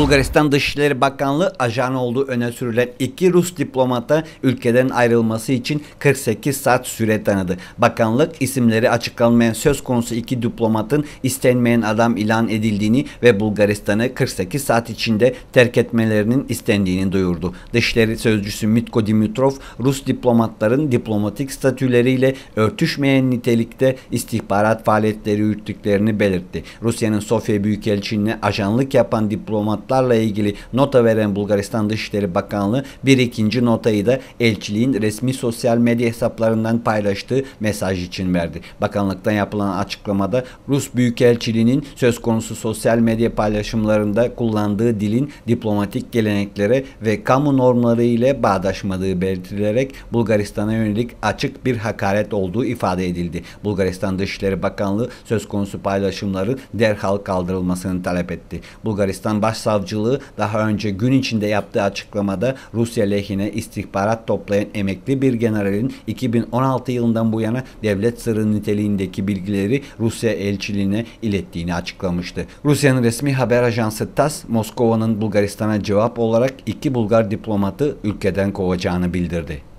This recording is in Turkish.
Bulgaristan Dışişleri Bakanlığı ajan olduğu öne sürülen iki Rus diplomata ülkeden ayrılması için 48 saat süre tanıdı. Bakanlık isimleri açıklanmayan söz konusu iki diplomatın istenmeyen adam ilan edildiğini ve Bulgaristan'ı 48 saat içinde terk etmelerinin istendiğini duyurdu. Dışişleri Sözcüsü Mitko Dimitrov, Rus diplomatların diplomatik statüleriyle örtüşmeyen nitelikte istihbarat faaliyetleri yürüttüklerini belirtti. Rusya'nın Sofya Büyükelçiliğine ajanlık yapan diplomat temaslarla ilgili nota veren Bulgaristan Dışişleri Bakanlığı bir ikinci notayı da elçiliğin resmi sosyal medya hesaplarından paylaştığı mesaj için verdi. Bakanlıktan yapılan açıklamada Rus Büyükelçiliğinin söz konusu sosyal medya paylaşımlarında kullandığı dilin diplomatik geleneklere ve kamu normları ile bağdaşmadığı belirtilerek Bulgaristan'a yönelik açık bir hakaret olduğu ifade edildi. Bulgaristan Dışişleri Bakanlığı söz konusu paylaşımları derhal kaldırılmasını talep etti. Bulgaristan Başsavcılığı savcılığı daha önce gün içinde yaptığı açıklamada Rusya lehine istihbarat toplayan emekli bir generalin 2016 yılından bu yana devlet sırrı niteliğindeki bilgileri Rusya elçiliğine ilettiğini açıklamıştı. Rusya'nın resmi haber ajansı TASS, Moskova'nın Bulgaristan'a cevap olarak iki Bulgar diplomatı ülkeden kovacağını bildirdi.